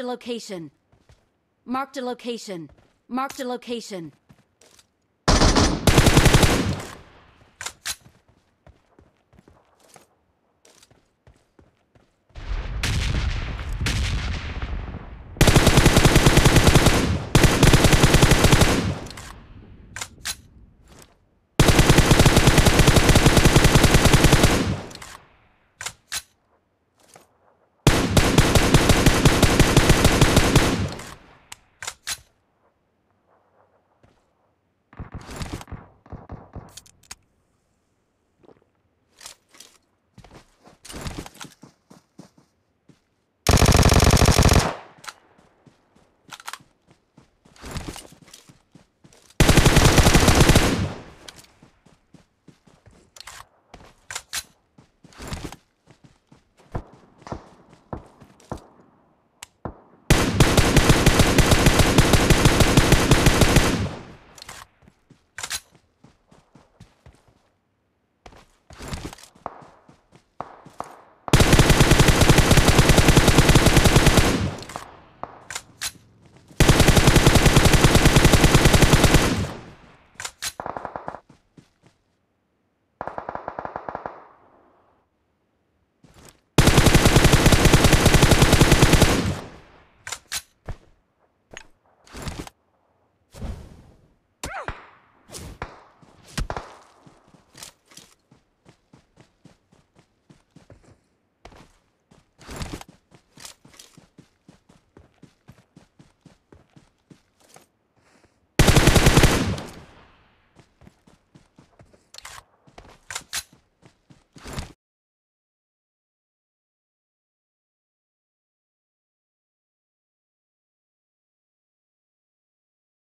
Marked a location. Marked a location. Marked a location.